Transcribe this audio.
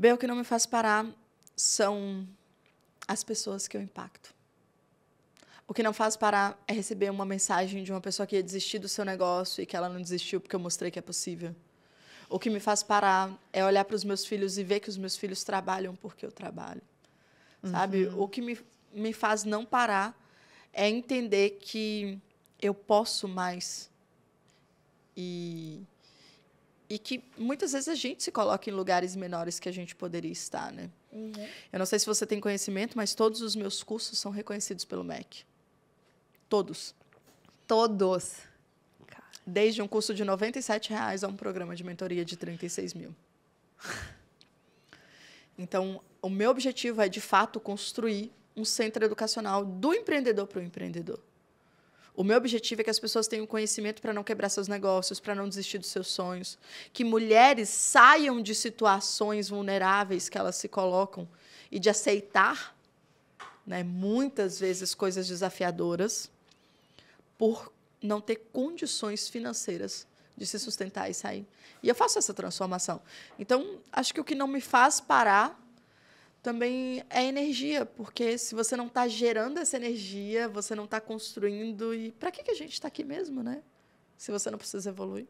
Bem, o que não me faz parar são as pessoas que eu impacto. O que não faz parar é receber uma mensagem de uma pessoa que ia desistir do seu negócio e que ela não desistiu porque eu mostrei que é possível. O que me faz parar é olhar para os meus filhos e ver que os meus filhos trabalham porque eu trabalho. Uhum. Sabe? O que me, me faz não parar é entender que eu posso mais. E e que muitas vezes a gente se coloca em lugares menores que a gente poderia estar, né? Uhum. Eu não sei se você tem conhecimento, mas todos os meus cursos são reconhecidos pelo MEC. Todos. Todos. Desde um curso de R$ reais a um programa de mentoria de 36 mil. Então, o meu objetivo é, de fato, construir um centro educacional do empreendedor para o empreendedor. O meu objetivo é que as pessoas tenham conhecimento para não quebrar seus negócios, para não desistir dos seus sonhos, que mulheres saiam de situações vulneráveis que elas se colocam e de aceitar, né, muitas vezes coisas desafiadoras por não ter condições financeiras de se sustentar e sair. E eu faço essa transformação. Então, acho que o que não me faz parar também é energia, porque se você não está gerando essa energia, você não está construindo. E para que, que a gente está aqui mesmo, né? Se você não precisa evoluir.